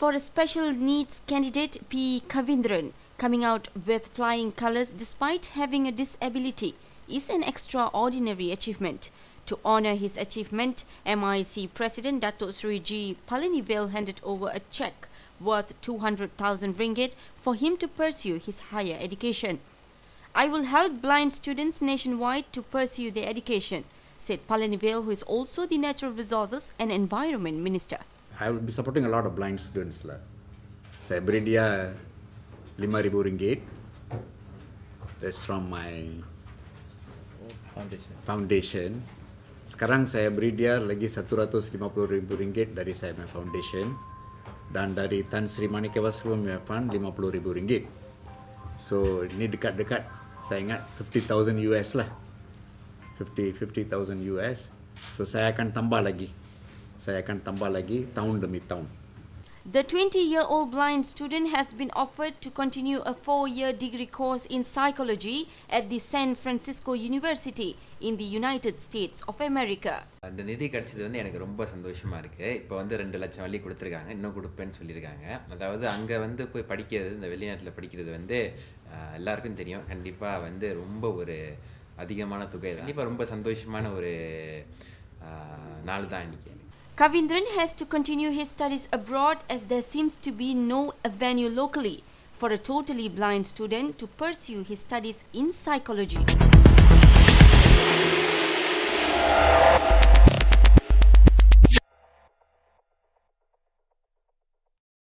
for a special needs candidate P. Kavindran, coming out with flying colours despite having a disability is an extraordinary achievement. To honour his achievement, MIC President Dato Sri G. Palanivel handed over a cheque worth 200,000 ringgit for him to pursue his higher education. I will help blind students nationwide to pursue their education, said Palanivel, who is also the Natural Resources and Environment Minister. I will be supporting lot of blind ஸ்டூடெண்ட்ஸில் so every lima ribu ringgit. Get from my foundation. Foundation. sekarang saya beri dia lagi RM150,000 dari saya punya foundation dan dari Tan Sri Manika Vasu punya fund RM50,000 so ini dekat-dekat saya ingat 50,000 US lah 50,000 50, US so saya akan tambah lagi saya akan tambah lagi tahun demi tahun. The 20-year-old blind student has been offered to continue a four-year degree course in psychology at the San Francisco University in the United States of America. அந்த நிதி கிடைச்சது வந்து எனக்கு ரொம்ப சந்தோஷமாக இருக்குது இப்போ வந்து ரெண்டு லட்சம் வள்ளி கொடுத்துருக்காங்க இன்னும் கொடுப்பேன்னு சொல்லியிருக்காங்க அதாவது அங்கே வந்து போய் படிக்கிறது இந்த வெளிநாட்டில் படிக்கிறது வந்து எல்லாருக்கும் தெரியும் கண்டிப்பாக வந்து ரொம்ப ஒரு அதிகமான தொகை கண்டிப்பாக ரொம்ப சந்தோஷமான ஒரு நாள் தான் இன்றைக்கி Kavindran has to continue his studies abroad as there seems to be no avenue locally for a totally blind student to pursue his studies in psychology.